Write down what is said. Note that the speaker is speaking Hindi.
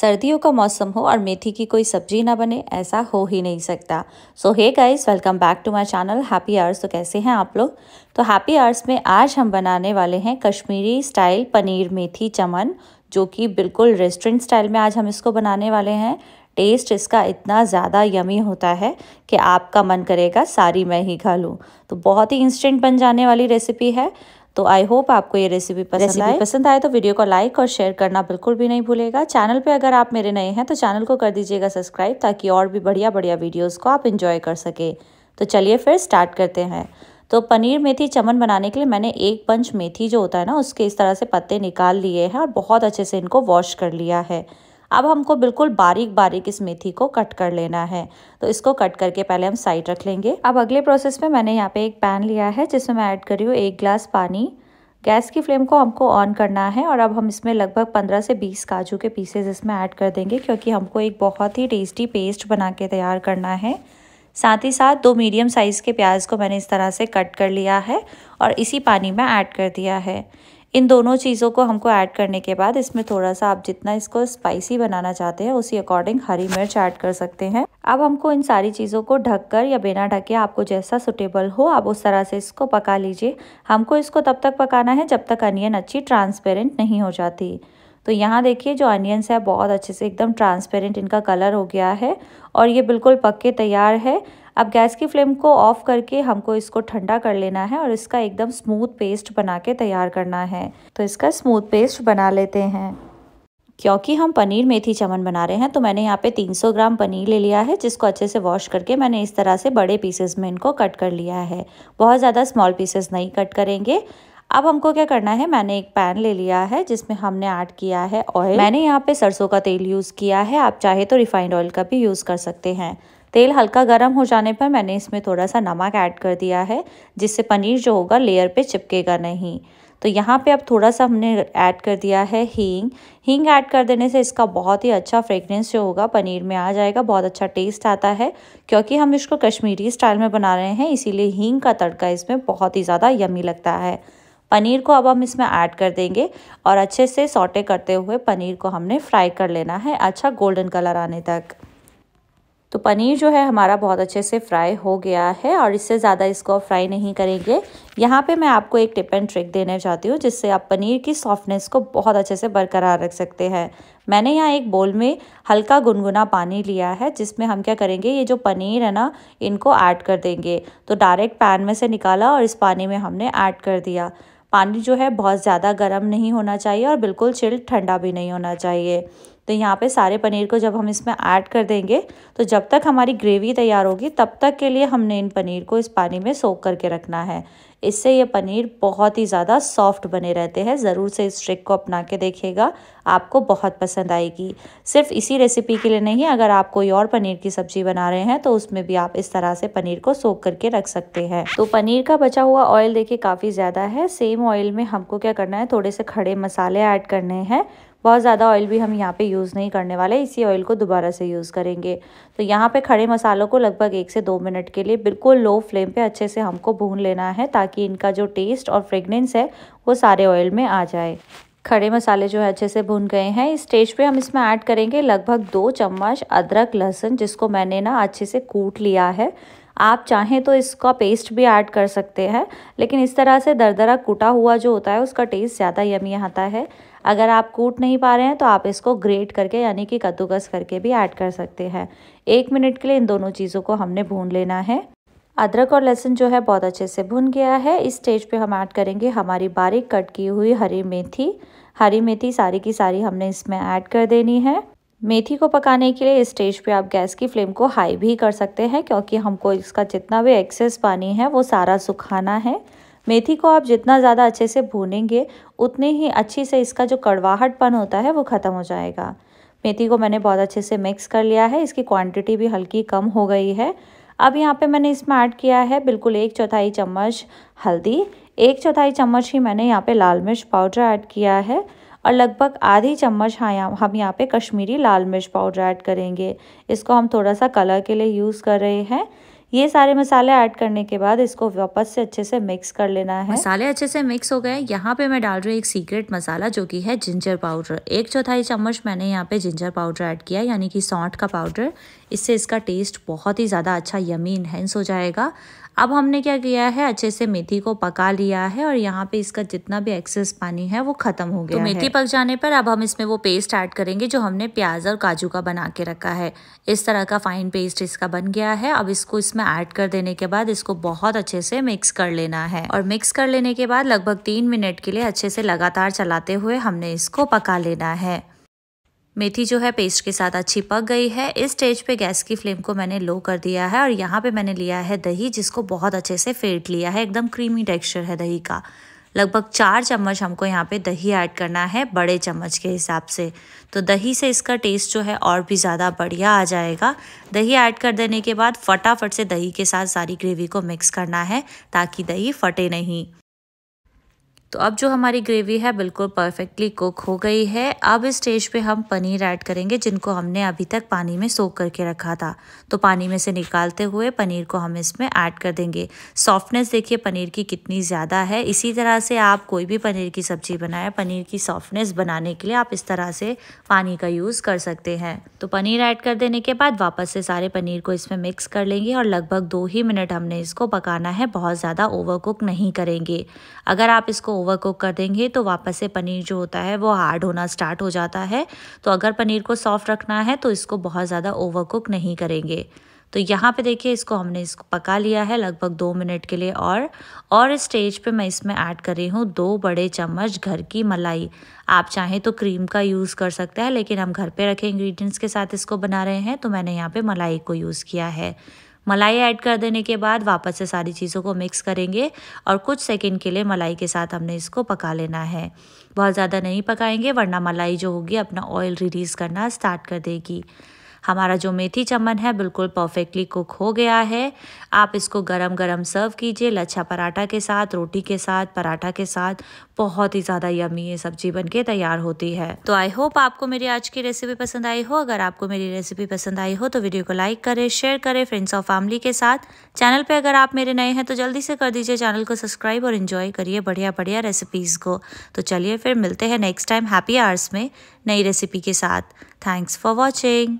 सर्दियों का मौसम हो और मेथी की कोई सब्जी ना बने ऐसा हो ही नहीं सकता so hey guys welcome back to my channel happy hours तो कैसे हैं आप लोग तो हैप्पी आर्स में आज हम बनाने वाले हैं कश्मीरी स्टाइल पनीर मेथी चमन जो कि बिल्कुल रेस्टोरेंट स्टाइल में आज हम इसको बनाने वाले हैं टेस्ट इसका इतना ज़्यादा यमी होता है कि आपका मन करेगा सारी मैं ही खा लूँ तो बहुत ही इंस्टेंट बन जाने वाली रेसिपी है तो आई होप आपको ये रेसिपी पसंद रेसिपी आए पसंद आए तो वीडियो को लाइक और शेयर करना बिल्कुल भी नहीं भूलेगा चैनल पे अगर आप मेरे नए हैं तो चैनल को कर दीजिएगा सब्सक्राइब ताकि और भी बढ़िया बढ़िया वीडियोस को आप इंजॉय कर सके तो चलिए फिर स्टार्ट करते हैं तो पनीर मेथी चमन बनाने के लिए मैंने एक पंच मेथी जो होता है ना उसके इस तरह से पत्ते निकाल लिए हैं और बहुत अच्छे से इनको वॉश कर लिया है अब हमको बिल्कुल बारीक बारीक इस मेथी को कट कर लेना है तो इसको कट करके पहले हम साइड रख लेंगे अब अगले प्रोसेस में मैंने यहाँ पे एक पैन लिया है जिसमें मैं ऐड करी हूँ एक ग्लास पानी गैस की फ्लेम को हमको ऑन करना है और अब हम इसमें लगभग पंद्रह से बीस काजू के पीसेज इसमें ऐड कर देंगे क्योंकि हमको एक बहुत ही टेस्टी पेस्ट बना के तैयार करना है साथ ही साथ दो मीडियम साइज़ के प्याज को मैंने इस तरह से कट कर लिया है और इसी पानी में ऐड कर दिया है इन दोनों चीज़ों को हमको ऐड करने के बाद इसमें थोड़ा सा आप जितना इसको स्पाइसी बनाना चाहते हैं उसी अकॉर्डिंग हरी मिर्च ऐड कर सकते हैं अब हमको इन सारी चीज़ों को ढककर या बिना ढके आपको जैसा सुटेबल हो आप उस तरह से इसको पका लीजिए हमको इसको तब तक पकाना है जब तक अनियन अच्छी ट्रांसपेरेंट नहीं हो जाती तो यहाँ देखिए जो अनियंस है बहुत अच्छे से एकदम ट्रांसपेरेंट इनका कलर हो गया है और ये बिल्कुल पक के तैयार है अब गैस की फ्लेम को ऑफ़ करके हमको इसको ठंडा कर लेना है और इसका एकदम स्मूथ पेस्ट बना के तैयार करना है तो इसका स्मूथ पेस्ट बना लेते हैं क्योंकि हम पनीर मेथी चमन बना रहे हैं तो मैंने यहाँ पे 300 ग्राम पनीर ले लिया है जिसको अच्छे से वॉश करके मैंने इस तरह से बड़े पीसेस में इनको कट कर लिया है बहुत ज़्यादा स्मॉल पीसेस नहीं कट करेंगे अब हमको क्या करना है मैंने एक पैन ले लिया है जिसमें हमने ऐड किया है ऑयल मैंने यहाँ पे सरसों का तेल यूज़ किया है आप चाहे तो रिफाइंड ऑयल का भी यूज़ कर सकते हैं तेल हल्का गर्म हो जाने पर मैंने इसमें थोड़ा सा नमक ऐड कर दिया है जिससे पनीर जो होगा लेयर पे चिपकेगा नहीं तो यहाँ पे अब थोड़ा सा हमने ऐड कर दिया है हींग हींग ऐड कर देने से इसका बहुत ही अच्छा फ्रेगरेंस जो होगा पनीर में आ जाएगा बहुत अच्छा टेस्ट आता है क्योंकि हम इसको कश्मीरी स्टाइल में बना रहे हैं इसीलिए हींग का तड़का इसमें बहुत ही ज़्यादा यमी लगता है पनीर को अब हम इसमें ऐड कर देंगे और अच्छे से सॉटे करते हुए पनीर को हमने फ्राई कर लेना है अच्छा गोल्डन कलर आने तक तो पनीर जो है हमारा बहुत अच्छे से फ्राई हो गया है और इससे ज़्यादा इसको फ्राई नहीं करेंगे यहाँ पे मैं आपको एक टिप एंड ट्रिक देने चाहती हूँ जिससे आप पनीर की सॉफ्टनेस को बहुत अच्छे से बरकरार रख सकते हैं मैंने यहाँ एक बोल में हल्का गुनगुना पानी लिया है जिसमें हम क्या करेंगे ये जो पनीर है ना इनको ऐड कर देंगे तो डायरेक्ट पैन में से निकाला और इस पानी में हमने ऐड कर दिया पानी जो है बहुत ज़्यादा गर्म नहीं होना चाहिए और बिल्कुल चिल्ड ठंडा भी नहीं होना चाहिए तो यहाँ पे सारे पनीर को जब हम इसमें ऐड कर देंगे तो जब तक हमारी ग्रेवी तैयार होगी तब तक के लिए हमने इन पनीर को इस पानी में सोख करके रखना है इससे ये पनीर बहुत ही ज़्यादा सॉफ्ट बने रहते हैं ज़रूर से इस ट्रिक को अपना के देखिएगा आपको बहुत पसंद आएगी सिर्फ इसी रेसिपी के लिए नहीं अगर आप कोई और पनीर की सब्जी बना रहे हैं तो उसमें भी आप इस तरह से पनीर को सोख करके रख सकते हैं तो पनीर का बचा हुआ ऑयल देखिए काफ़ी ज़्यादा है सेम ऑयल में हमको क्या करना है थोड़े से खड़े मसाले ऐड करने हैं बहुत ज़्यादा ऑयल भी हम यहाँ पे यूज़ नहीं करने वाले इसी ऑयल को दोबारा से यूज़ करेंगे तो यहाँ पे खड़े मसालों को लगभग एक से दो मिनट के लिए बिल्कुल लो फ्लेम पे अच्छे से हमको भून लेना है ताकि इनका जो टेस्ट और फ्रेगनेंस है वो सारे ऑयल में आ जाए खड़े मसाले जो है अच्छे से भून गए हैं इस स्टेज पे हम इसमें ऐड करेंगे लगभग दो चम्मच अदरक लहसुन जिसको मैंने ना अच्छे से कूट लिया है आप चाहें तो इसका पेस्ट भी ऐड कर सकते हैं लेकिन इस तरह से दरदरा कूटा हुआ जो होता है उसका टेस्ट ज़्यादा यमी आता है अगर आप कूट नहीं पा रहे हैं तो आप इसको ग्रेट करके यानी कि कद्दूकस करके भी ऐड कर सकते हैं एक मिनट के लिए इन दोनों चीज़ों को हमने भून लेना है अदरक और लहसुन जो है बहुत अच्छे से भुन गया है इस स्टेज पे हम ऐड करेंगे हमारी बारीक कट की हुई हरी मेथी हरी मेथी सारी की सारी हमने इसमें ऐड कर देनी है मेथी को पकाने के लिए इस स्टेज पे आप गैस की फ्लेम को हाई भी कर सकते हैं क्योंकि हमको इसका जितना भी एक्सेस पानी है वो सारा सुखाना है मेथी को आप जितना ज़्यादा अच्छे से भूनेंगे उतने ही अच्छी से इसका जो कड़वाहटपन होता है वो ख़त्म हो जाएगा मेथी को मैंने बहुत अच्छे से मिक्स कर लिया है इसकी क्वांटिटी भी हल्की कम हो गई है अब यहाँ पे मैंने इसमें ऐड किया है बिल्कुल एक चौथाई चम्मच हल्दी एक चौथाई चम्मच ही मैंने यहाँ पे लाल मिर्च पाउडर ऐड किया है और लगभग आधी चम्मच हाँ हम यहाँ पे कश्मीरी लाल मिर्च पाउडर ऐड करेंगे इसको हम थोड़ा सा कलर के लिए यूज़ कर रहे हैं ये सारे मसाले ऐड करने के बाद इसको वापस से अच्छे से मिक्स कर लेना है मसाले अच्छे से मिक्स हो गए यहाँ पे मैं डाल रही हूँ एक सीक्रेट मसाला जो कि है जिंजर पाउडर एक चौथाई चम्मच मैंने यहाँ पे जिंजर पाउडर ऐड किया यानी कि सौंठ का पाउडर इससे इसका टेस्ट बहुत ही ज़्यादा अच्छा यमी इन्हेंस हो जाएगा अब हमने क्या किया है अच्छे से मेथी को पका लिया है और यहाँ पे इसका जितना भी एक्सेस पानी है वो खत्म हो तो गया तो मेथी पक जाने पर अब हम इसमें वो पेस्ट ऐड करेंगे जो हमने प्याज और काजू का बना के रखा है इस तरह का फाइन पेस्ट इसका बन गया है अब इसको इसमें ऐड कर देने के बाद इसको बहुत अच्छे से मिक्स कर लेना है और मिक्स कर लेने के बाद लगभग तीन मिनट के लिए अच्छे से लगातार चलाते हुए हमने इसको पका लेना है मेथी जो है पेस्ट के साथ अच्छी पक गई है इस स्टेज पे गैस की फ्लेम को मैंने लो कर दिया है और यहाँ पे मैंने लिया है दही जिसको बहुत अच्छे से फेंट लिया है एकदम क्रीमी टेक्सचर है दही का लगभग चार चम्मच हमको यहाँ पे दही ऐड करना है बड़े चम्मच के हिसाब से तो दही से इसका टेस्ट जो है और भी ज़्यादा बढ़िया आ जाएगा दही ऐड कर देने के बाद फटाफट से दही के साथ सारी ग्रेवी को मिक्स करना है ताकि दही फटे नहीं तो अब जो हमारी ग्रेवी है बिल्कुल परफेक्टली कुक हो गई है अब इस स्टेज पे हम पनीर ऐड करेंगे जिनको हमने अभी तक पानी में सोख करके रखा था तो पानी में से निकालते हुए पनीर को हम इसमें ऐड कर देंगे सॉफ्टनेस देखिए पनीर की कितनी ज़्यादा है इसी तरह से आप कोई भी पनीर की सब्ज़ी बनाए पनीर की सॉफ्टनेस बनाने के लिए आप इस तरह से पानी का यूज़ कर सकते हैं तो पनीर ऐड कर देने के बाद वापस से सारे पनीर को इसमें मिक्स कर लेंगे और लगभग दो ही मिनट हमने इसको पकाना है बहुत ज़्यादा ओवर कुक नहीं करेंगे अगर आप इसको ओवर कुक कर देंगे तो वापस से पनीर जो होता है वो हार्ड होना स्टार्ट हो जाता है तो अगर पनीर को सॉफ्ट रखना है तो इसको बहुत ज़्यादा ओवर कुक नहीं करेंगे तो यहाँ पे देखिए इसको हमने इसको पका लिया है लगभग दो मिनट के लिए और और स्टेज पे मैं इसमें ऐड कर रही हूँ दो बड़े चम्मच घर की मलाई आप चाहें तो क्रीम का यूज़ कर सकते हैं लेकिन हम घर पे रखे इंग्रेडिएंट्स के साथ इसको बना रहे हैं तो मैंने यहाँ पे मलाई को यूज़ किया है मलाई ऐड कर देने के बाद वापस से सारी चीज़ों को मिक्स करेंगे और कुछ सेकंड के लिए मलाई के साथ हमने इसको पका लेना है बहुत ज़्यादा नहीं पकाएंगे वरना मलाई जो होगी अपना ऑयल रिलीज़ करना स्टार्ट कर देगी हमारा जो मेथी चमन है बिल्कुल परफेक्टली कुक हो गया है आप इसको गरम गरम सर्व कीजिए लच्छा पराठा के साथ रोटी के साथ पराठा के साथ बहुत ही ज़्यादा यमी ये सब्जी बन के तैयार होती है तो आई होप आपको मेरी आज की रेसिपी पसंद आई हो अगर आपको मेरी रेसिपी पसंद आई हो तो वीडियो को लाइक करें शेयर करें फ्रेंड्स और फैमिली के साथ चैनल पर अगर आप मेरे नए हैं तो जल्दी से कर दीजिए चैनल को सब्सक्राइब और इन्जॉय करिए बढ़िया बढ़िया रेसिपीज़ को तो चलिए फिर मिलते हैं नेक्स्ट टाइम हैप्पी आर्स में नई रेसिपी के साथ थैंक्स फॉर वॉचिंग